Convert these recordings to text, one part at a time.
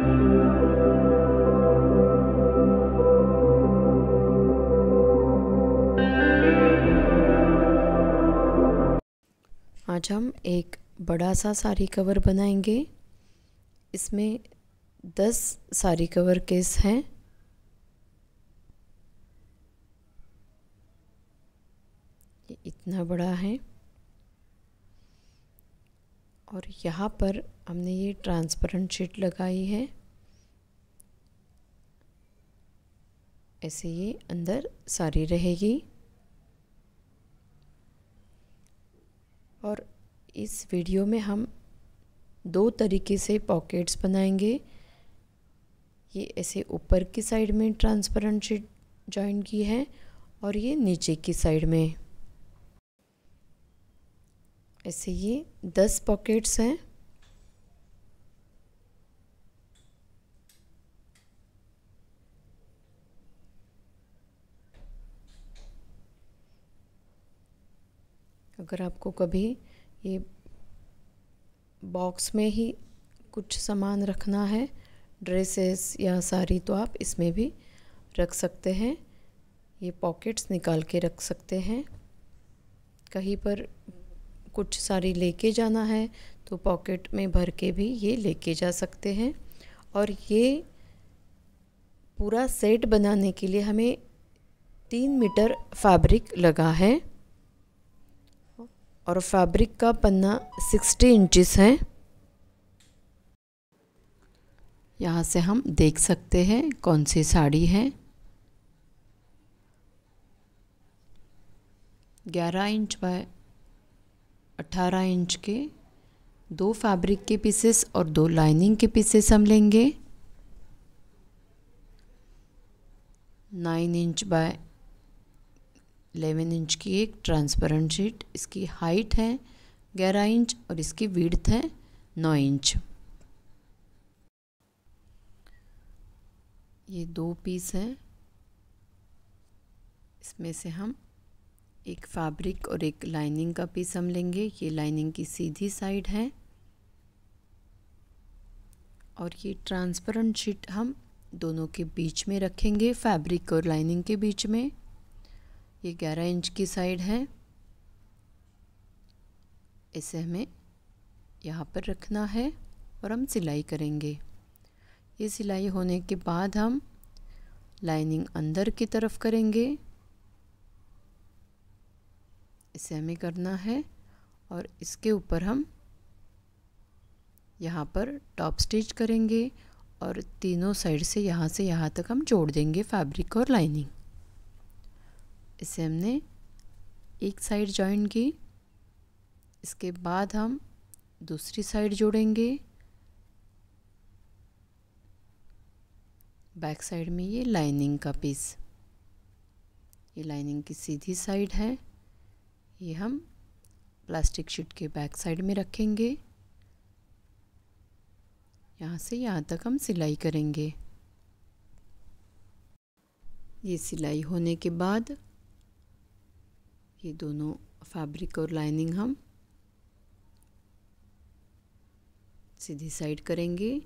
आज हम एक बड़ा सा साड़ी कवर बनाएंगे इसमें दस साड़ी कवर केस हैं इतना बड़ा है और यहाँ पर हमने ये ट्रांसपेरेंट शीट लगाई है ऐसे ये अंदर सारी रहेगी और इस वीडियो में हम दो तरीके से पॉकेट्स बनाएंगे ये ऐसे ऊपर की साइड में ट्रांसपेरेंट शीट जॉइन की है और ये नीचे की साइड में ऐसे ये दस पॉकेट्स हैं अगर आपको कभी ये बॉक्स में ही कुछ सामान रखना है ड्रेसेस या साड़ी तो आप इसमें भी रख सकते हैं ये पॉकेट्स निकाल के रख सकते हैं कहीं पर कुछ सारी लेके जाना है तो पॉकेट में भर के भी ये लेके जा सकते हैं और ये पूरा सेट बनाने के लिए हमें तीन मीटर फैब्रिक लगा है और फैब्रिक का पन्ना सिक्सटी इंचिस है यहाँ से हम देख सकते हैं कौन सी साड़ी है ग्यारह इंच बाय 18 इंच के दो फैब्रिक के पीसेस और दो लाइनिंग के पीसेस हम लेंगे 9 इंच बाय 11 इंच की एक ट्रांसपेरेंट शीट इसकी हाइट है 11 इंच और इसकी विड्थ है 9 इंच ये दो पीस हैं इसमें से हम एक फैब्रिक और एक लाइनिंग का पीस हम लेंगे ये लाइनिंग की सीधी साइड है और ये ट्रांसपेरेंट शीट हम दोनों के बीच में रखेंगे फैब्रिक और लाइनिंग के बीच में ये ग्यारह इंच की साइड है इसे हमें यहाँ पर रखना है और हम सिलाई करेंगे ये सिलाई होने के बाद हम लाइनिंग अंदर की तरफ करेंगे इसे हमें करना है और इसके ऊपर हम यहाँ पर टॉप स्टिच करेंगे और तीनों साइड से यहाँ से यहाँ तक हम जोड़ देंगे फैब्रिक और लाइनिंग इसे हमने एक साइड जॉइन की इसके बाद हम दूसरी साइड जोड़ेंगे बैक साइड में ये लाइनिंग का पीस ये लाइनिंग की सीधी साइड है ये हम प्लास्टिक शीट के बैक साइड में रखेंगे यहाँ से यहाँ तक हम सिलाई करेंगे ये सिलाई होने के बाद ये दोनों फैब्रिक और लाइनिंग हम सीधी साइड करेंगे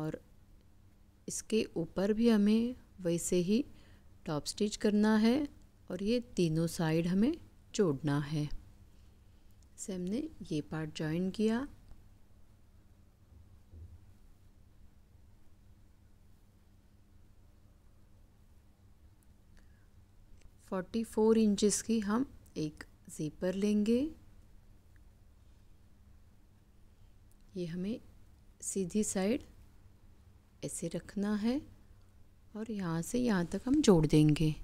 और इसके ऊपर भी हमें वैसे ही टॉप स्टिच करना है और ये तीनों साइड हमें जोड़ना है से हमने ये पार्ट ज्वाइन किया फोर्टी फोर इंचज़ की हम एक ज़ीपर लेंगे ये हमें सीधी साइड ऐसे रखना है और यहाँ से यहाँ तक हम जोड़ देंगे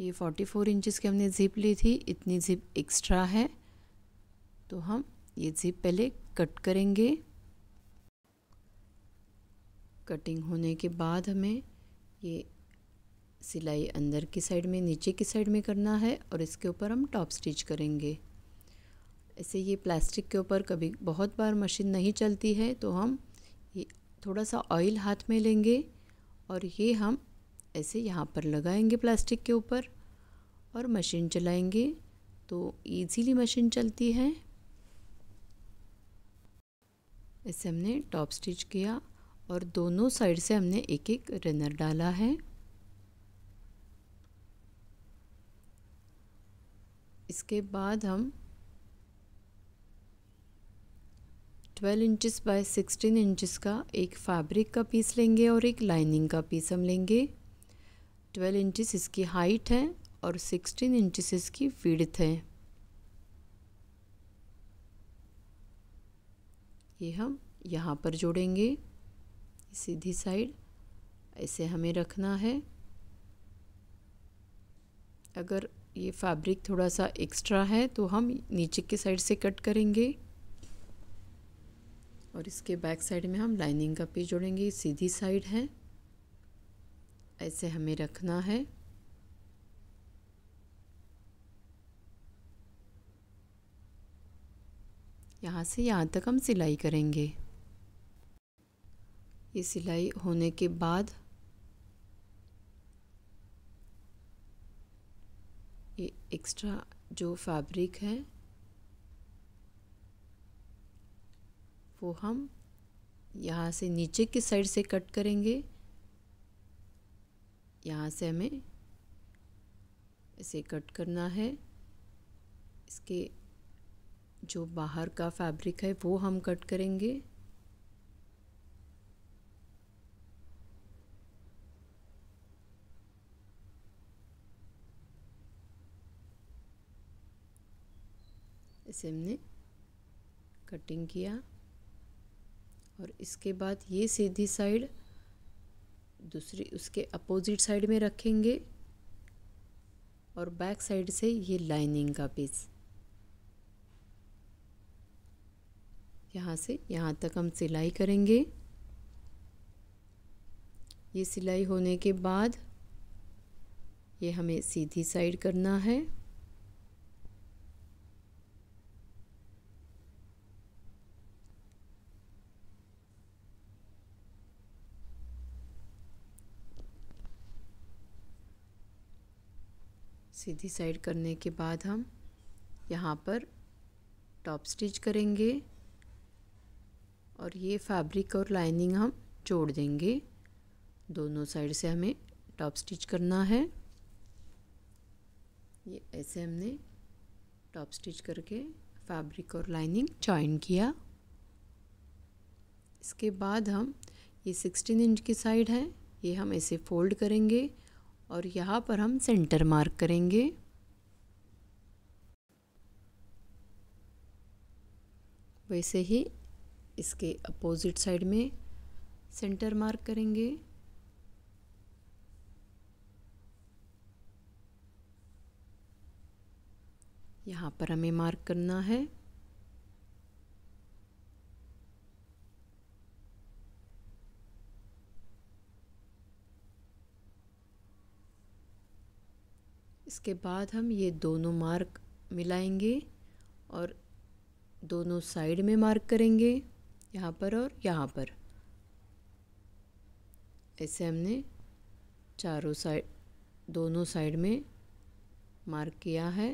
ये 44 फोर इंचज़ की हमने ज़िप ली थी इतनी ज़िप एक्स्ट्रा है तो हम ये ज़िप पहले कट करेंगे कटिंग होने के बाद हमें ये सिलाई अंदर की साइड में नीचे की साइड में करना है और इसके ऊपर हम टॉप स्टिच करेंगे ऐसे ये प्लास्टिक के ऊपर कभी बहुत बार मशीन नहीं चलती है तो हम ये थोड़ा सा ऑयल हाथ में लेंगे और ये हम ऐसे यहाँ पर लगाएंगे प्लास्टिक के ऊपर और मशीन चलाएंगे तो इजीली मशीन चलती है ऐसे हमने टॉप स्टिच किया और दोनों साइड से हमने एक एक रनर डाला है इसके बाद हम 12 इंचेस बाय 16 इंचेस का एक फैब्रिक का पीस लेंगे और एक लाइनिंग का पीस हम लेंगे ट्वेल्व इंचिस इसकी हाइट है और सिक्सटीन इंचिस इसकी विड्थ है ये हम यहाँ पर जोड़ेंगे सीधी साइड ऐसे हमें रखना है अगर ये फैब्रिक थोड़ा सा एक्स्ट्रा है तो हम नीचे की साइड से कट करेंगे और इसके बैक साइड में हम लाइनिंग का पीस जोड़ेंगे सीधी साइड है ऐसे हमें रखना है यहाँ से यहाँ तक हम सिलाई करेंगे ये सिलाई होने के बाद ये एक्स्ट्रा जो फैब्रिक है वो हम यहाँ से नीचे की साइड से कट करेंगे यहाँ से हमें इसे कट करना है इसके जो बाहर का फैब्रिक है वो हम कट करेंगे इसे हमने कटिंग किया और इसके बाद ये सीधी साइड दूसरी उसके अपोजिट साइड में रखेंगे और बैक साइड से ये लाइनिंग का पीस यहाँ से यहाँ तक हम सिलाई करेंगे ये सिलाई होने के बाद ये हमें सीधी साइड करना है सीधी साइड करने के बाद हम यहाँ पर टॉप स्टिच करेंगे और ये फैब्रिक और लाइनिंग हम जोड़ देंगे दोनों साइड से हमें टॉप स्टिच करना है ये ऐसे हमने टॉप स्टिच करके फैब्रिक और लाइनिंग जॉइन किया इसके बाद हम ये 16 इंच की साइड है ये हम ऐसे फोल्ड करेंगे और यहाँ पर हम सेंटर मार्क करेंगे वैसे ही इसके अपोजिट साइड में सेंटर मार्क करेंगे यहाँ पर हमें मार्क करना है इसके बाद हम ये दोनों मार्क मिलाएंगे और दोनों साइड में मार्क करेंगे यहाँ पर और यहाँ पर ऐसे हमने चारों साइड दोनों साइड में मार्क किया है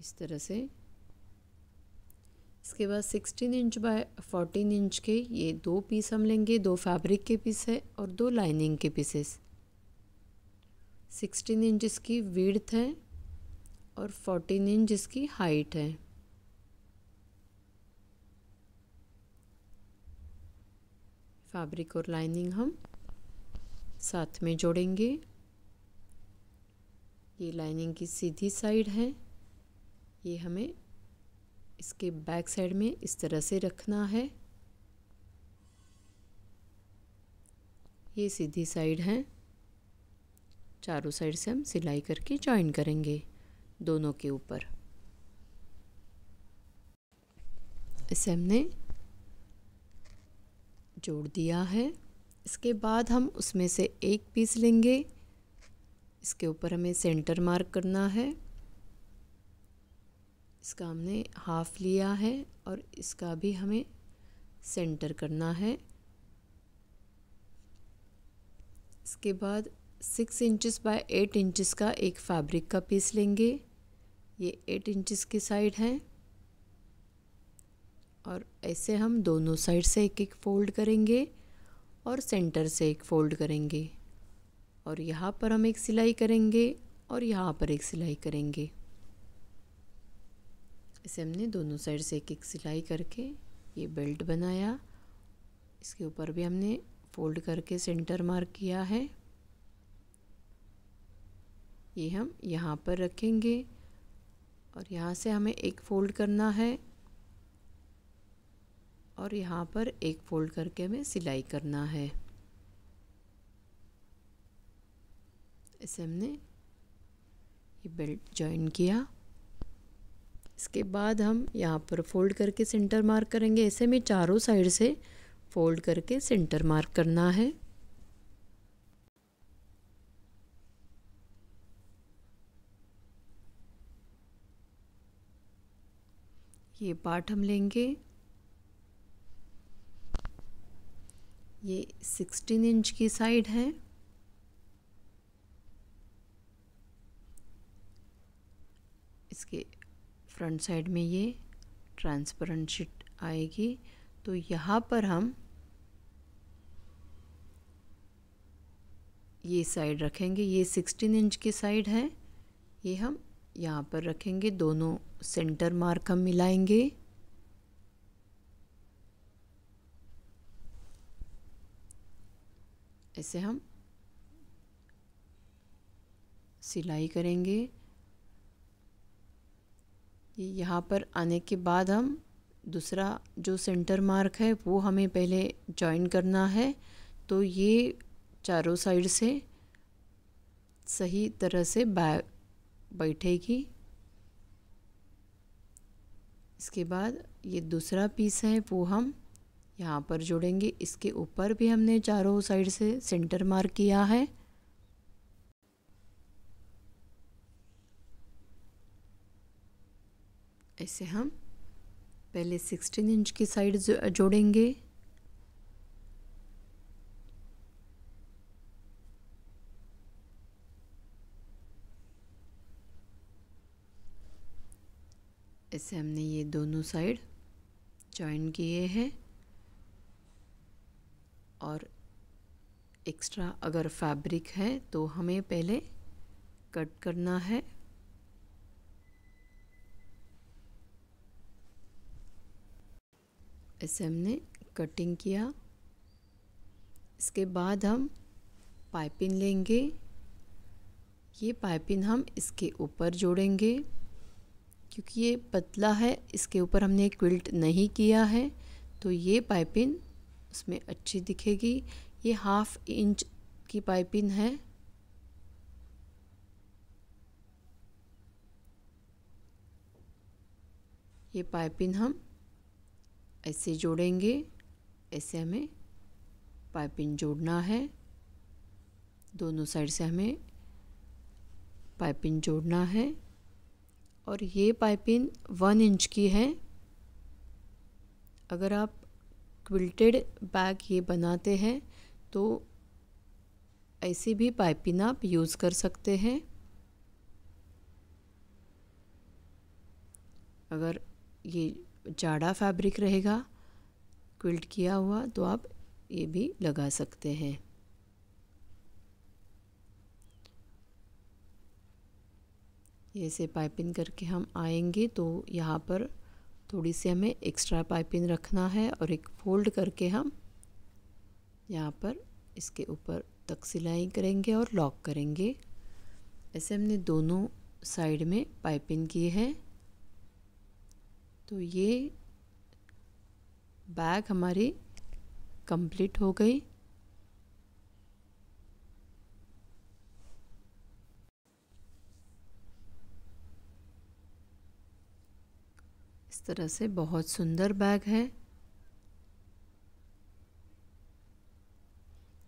इस तरह से इसके बाद 16 इंच बाय 14 इंच के ये दो पीस हम लेंगे दो फैब्रिक के पीस है और दो लाइनिंग के पीसेस 16 इंच इसकी वीड्थ है और 14 इंच इसकी हाइट है फैब्रिक और लाइनिंग हम साथ में जोड़ेंगे ये लाइनिंग की सीधी साइड है ये हमें इसके बैक साइड में इस तरह से रखना है ये सीधी साइड है चारों साइड से हम सिलाई करके जॉइन करेंगे दोनों के ऊपर इसे हमने जोड़ दिया है इसके बाद हम उसमें से एक पीस लेंगे इसके ऊपर हमें सेंटर मार्क करना है इसका हमने हाफ़ लिया है और इसका भी हमें सेंटर करना है इसके बाद six inches by eight inches का एक फैब्रिक का पीस लेंगे ये एट इंचेस की साइड है और ऐसे हम दोनों साइड से एक एक फोल्ड करेंगे और सेंटर से एक फोल्ड करेंगे और यहाँ पर हम एक सिलाई करेंगे और यहाँ पर एक सिलाई करेंगे इसे हमने दोनों साइड से एक एक सिलाई करके ये बेल्ट बनाया इसके ऊपर भी हमने फोल्ड करके सेंटर मार्क किया है ये हम यहाँ पर रखेंगे और यहाँ से हमें एक फोल्ड करना है और यहाँ पर एक फोल्ड करके हमें सिलाई करना है इसे हमने ये बेल्ट जॉइन किया इसके बाद हम यहाँ पर फोल्ड करके सेंटर मार्क करेंगे ऐसे में चारों साइड से फोल्ड करके सेंटर मार्क करना है ये पार्ट हम लेंगे ये सिक्सटीन इंच की साइड है इसके फ्रंट साइड में ये ट्रांसपेरेंट शीट आएगी तो यहाँ पर हम ये साइड रखेंगे ये सिक्सटीन इंच की साइड है ये हम यहाँ पर रखेंगे दोनों सेंटर मार्क हम मिलाएंगे ऐसे हम सिलाई करेंगे ये यहाँ पर आने के बाद हम दूसरा जो सेंटर मार्क है वो हमें पहले जॉइन करना है तो ये चारों साइड से सही तरह से बैठेगी इसके बाद ये दूसरा पीस है वो हम यहाँ पर जोड़ेंगे इसके ऊपर भी हमने चारों साइड से सेंटर मार्क किया है ऐसे हम पहले सिक्सटीन इंच की साइड जोड़ेंगे ऐसे हमने ये दोनों साइड जॉइन किए हैं और एक्स्ट्रा अगर फैब्रिक है तो हमें पहले कट करना है ऐसे हमने कटिंग किया इसके बाद हम पाइपिंग लेंगे ये पाइपिंग हम इसके ऊपर जोड़ेंगे क्योंकि ये पतला है इसके ऊपर हमने क्विल्ट नहीं किया है तो ये पाइपिंग उसमें अच्छी दिखेगी ये हाफ इंच की पाइपिंग है ये पाइपिंग हम ऐसे जोड़ेंगे ऐसे हमें पाइपिंग जोड़ना है दोनों साइड से हमें पाइपिंग जोड़ना है और ये पाइपिंग वन इंच की है अगर आप क्विल्टेड बैग ये बनाते हैं तो ऐसी भी पाइपिंग आप यूज़ कर सकते हैं अगर ये जाड़ा फैब्रिक रहेगा क्विल्ट किया हुआ तो आप ये भी लगा सकते हैं ऐसे पाइपिंग करके हम आएंगे तो यहाँ पर थोड़ी सी हमें एक्स्ट्रा पाइपिंग रखना है और एक फोल्ड करके हम यहाँ पर इसके ऊपर तक सिलाई करेंगे और लॉक करेंगे ऐसे हमने दोनों साइड में पाइपिंग की है तो ये बैग हमारी कंप्लीट हो गई इस तरह से बहुत सुंदर बैग है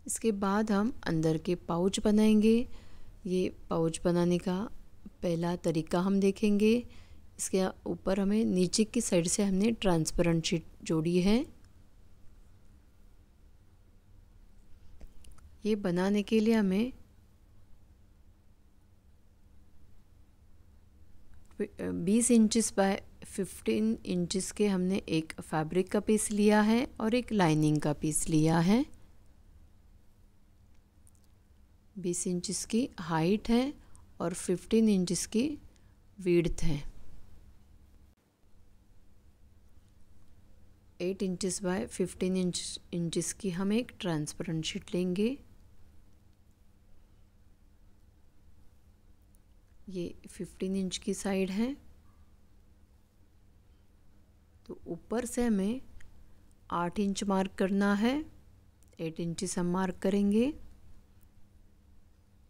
इसके बाद हम अंदर के पाउच बनाएंगे ये पाउच बनाने का पहला तरीका हम देखेंगे इसके ऊपर हमें नीचे की साइड से हमने ट्रांसपेरेंट शीट जोड़ी है ये बनाने के लिए हमें बीस इंचज़ बाय फिफ्टीन इंचज़ के हमने एक फैब्रिक का पीस लिया है और एक लाइनिंग का पीस लिया है बीस इंचज़ की हाइट है और फिफ्टीन इंचज़ की वीड्थ है eight inches by fifteen inch inches की हम एक ट्रांसपेरेंट शीट लेंगे ये फिफ्टीन इंच की साइड है तो ऊपर से हमें आठ इंच मार्क करना है एट इंचेस हम मार्क करेंगे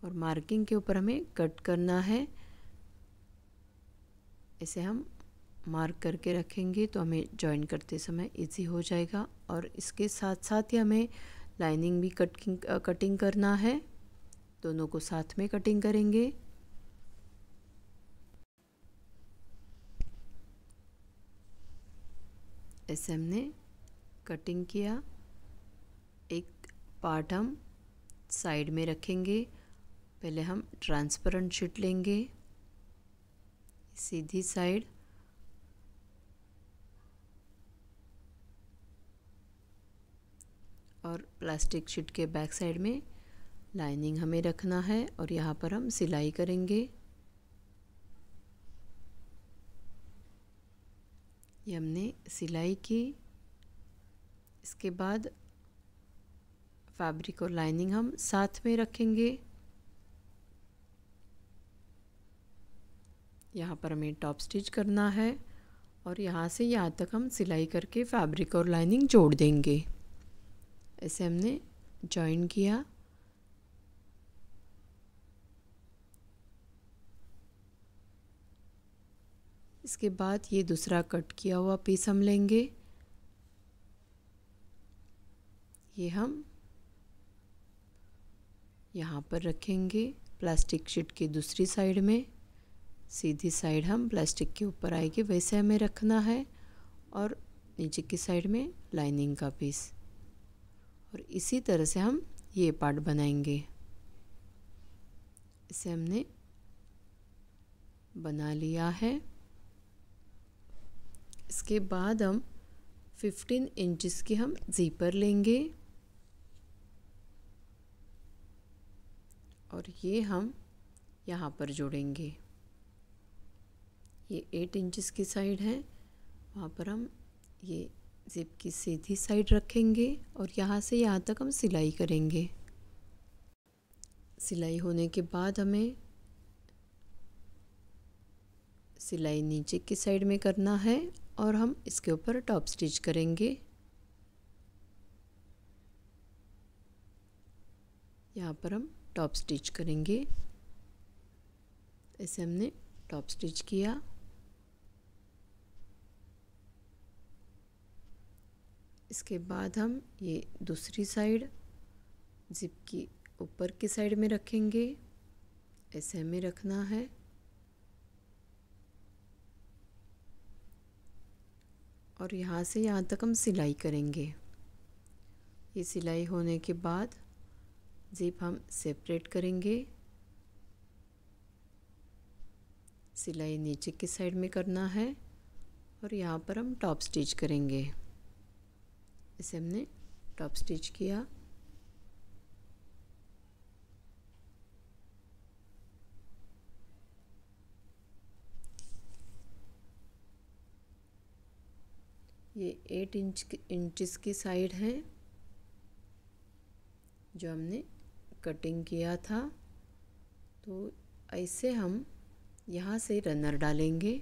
और मार्किंग के ऊपर हमें कट करना है इसे हम मार्क करके रखेंगे तो हमें जॉइन करते समय इजी हो जाएगा और इसके साथ साथ ही हमें लाइनिंग भी कटिंग कटिंग करना है दोनों को साथ में कटिंग करेंगे ऐसे हमने कटिंग किया एक पार्ट हम साइड में रखेंगे पहले हम ट्रांसपेरेंट शीट लेंगे सीधी साइड और प्लास्टिक शीट के बैक साइड में लाइनिंग हमें रखना है और यहाँ पर हम सिलाई करेंगे ये हमने सिलाई की इसके बाद फैब्रिक और लाइनिंग हम साथ में रखेंगे यहाँ पर हमें टॉप स्टिच करना है और यहाँ से यहाँ तक हम सिलाई करके फैब्रिक और लाइनिंग जोड़ देंगे ऐसे हमने जॉइन किया इसके बाद ये दूसरा कट किया हुआ पीस हम लेंगे ये हम यहाँ पर रखेंगे प्लास्टिक शीट की दूसरी साइड में सीधी साइड हम प्लास्टिक के ऊपर आएगी वैसे हमें रखना है और नीचे की साइड में लाइनिंग का पीस और इसी तरह से हम ये पार्ट बनाएंगे इसे हमने बना लिया है इसके बाद हम 15 इंचेस की हम जीपर लेंगे और ये हम यहाँ पर जोड़ेंगे ये 8 इंचेस की साइड है वहाँ पर हम ये ज़िप की सीधी साइड रखेंगे और यहाँ से यहाँ तक हम सिलाई करेंगे सिलाई होने के बाद हमें सिलाई नीचे की साइड में करना है और हम इसके ऊपर टॉप स्टिच करेंगे यहाँ पर हम टॉप स्टिच करेंगे ऐसे हमने टॉप स्टिच किया इसके बाद हम ये दूसरी साइड जिप की ऊपर की साइड में रखेंगे ऐसे हमें रखना है और यहाँ से यहाँ तक हम सिलाई करेंगे ये सिलाई होने के बाद जिप हम सेपरेट करेंगे सिलाई नीचे की साइड में करना है और यहाँ पर हम टॉप स्टिच करेंगे इसे हमने टॉप स्टिच किया ये एट इंच इंचिस की साइड है जो हमने कटिंग किया था तो ऐसे हम यहाँ से रनर डालेंगे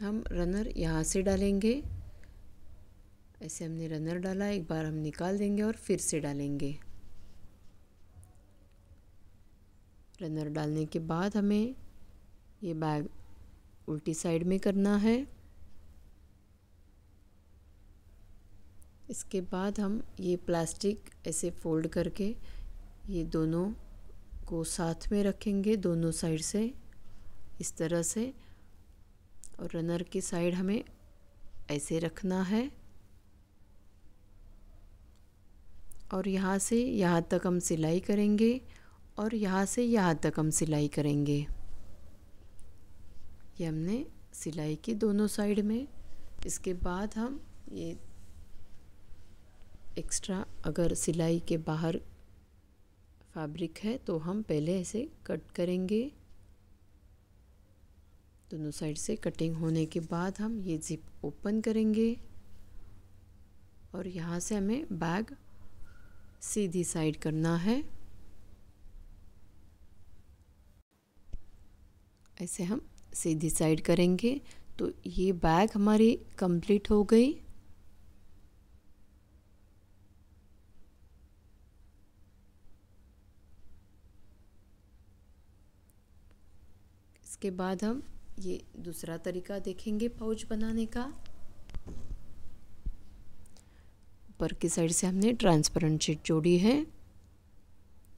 हम रनर यहाँ से डालेंगे ऐसे हमने रनर डाला एक बार हम निकाल देंगे और फिर से डालेंगे रनर डालने के बाद हमें ये बैग उल्टी साइड में करना है इसके बाद हम ये प्लास्टिक ऐसे फोल्ड करके ये दोनों को साथ में रखेंगे दोनों साइड से इस तरह से और रनर की साइड हमें ऐसे रखना है और यहाँ से यहाँ तक हम सिलाई करेंगे और यहाँ से यहाँ तक हम सिलाई करेंगे ये हमने सिलाई की दोनों साइड में इसके बाद हम ये एक्स्ट्रा अगर सिलाई के बाहर फैब्रिक है तो हम पहले ऐसे कट करेंगे दोनों साइड से कटिंग होने के बाद हम ये जिप ओपन करेंगे और यहाँ से हमें बैग सीधी साइड करना है ऐसे हम सीधी साइड करेंगे तो ये बैग हमारी कंप्लीट हो गई इसके बाद हम ये दूसरा तरीका देखेंगे पाउच बनाने का ऊपर की साइड से हमने ट्रांसपेरेंट शीट जोड़ी है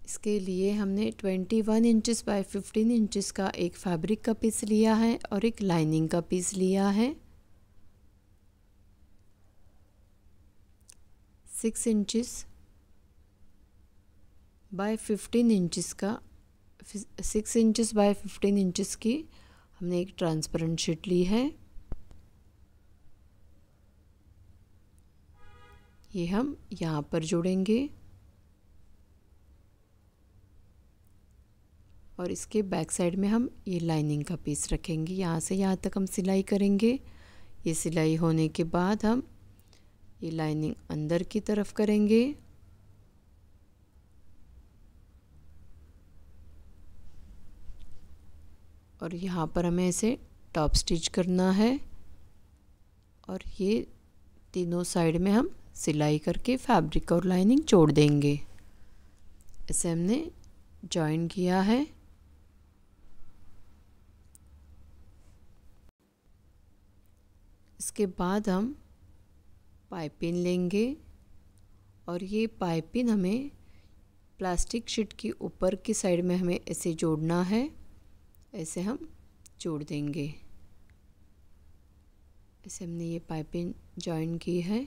इसके लिए हमने 21 one inches by fifteen inches का एक फैब्रिक का पीस लिया है और एक लाइनिंग का पीस लिया है six inches by fifteen inches का six inches by fifteen inches की हमने एक ट्रांसपेरेंट शीट ली है ये हम यहाँ पर जोड़ेंगे और इसके बैक साइड में हम ये लाइनिंग का पीस रखेंगे यहाँ से यहाँ तक हम सिलाई करेंगे ये सिलाई होने के बाद हम ये लाइनिंग अंदर की तरफ करेंगे और यहाँ पर हमें इसे टॉप स्टिच करना है और ये तीनों साइड में हम सिलाई करके फैब्रिक और लाइनिंग जोड़ देंगे इसे हमने जॉइन किया है इसके बाद हम पाइपिन लेंगे और ये पाइपिन हमें प्लास्टिक शीट की ऊपर की साइड में हमें ऐसे जोड़ना है ऐसे हम जोड़ देंगे ऐसे हमने ये पाइपिंग जॉइन की है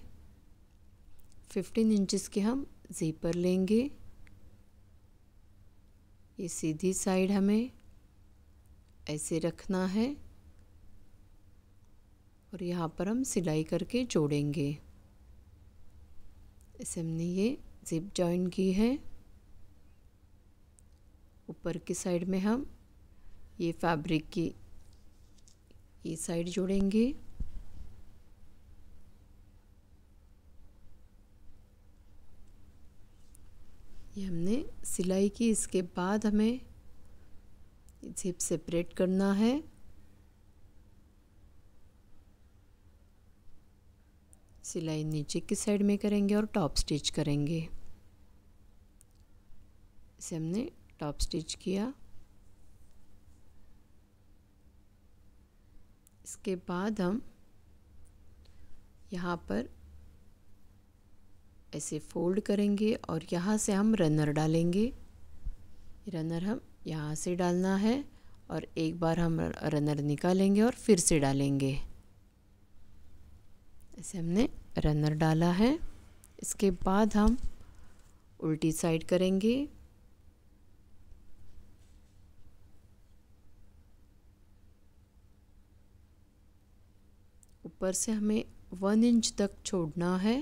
फिफ्टीन इंचज़ के हम ज़ीपर लेंगे ये सीधी साइड हमें ऐसे रखना है और यहाँ पर हम सिलाई करके जोड़ेंगे इसे हमने ये ज़िप जॉइन की है ऊपर की साइड में हम ये फैब्रिक की ये साइड जोड़ेंगे ये हमने सिलाई की इसके बाद हमें जिप सेपरेट करना है सिलाई नीचे की साइड में करेंगे और टॉप स्टिच करेंगे इसे हमने टॉप स्टिच किया इसके बाद हम यहाँ पर ऐसे फोल्ड करेंगे और यहाँ से हम रनर डालेंगे रनर हम यहाँ से डालना है और एक बार हम रनर निकालेंगे और फिर से डालेंगे ऐसे हमने रनर डाला है इसके बाद हम उल्टी साइड करेंगे ऊपर से हमें वन इंच तक छोड़ना है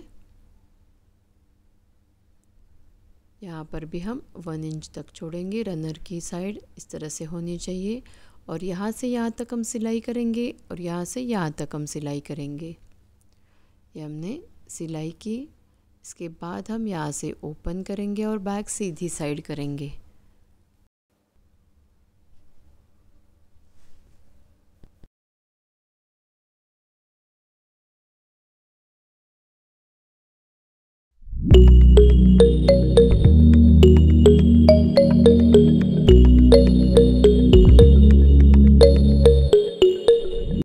यहाँ पर भी हम वन इंच तक छोड़ेंगे रनर की साइड इस तरह से होनी चाहिए और यहाँ से यहाँ तक हम सिलाई करेंगे और यहाँ से यहाँ तक हम सिलाई करेंगे ये हमने सिलाई की इसके बाद हम यहाँ से ओपन करेंगे और बैक सीधी साइड करेंगे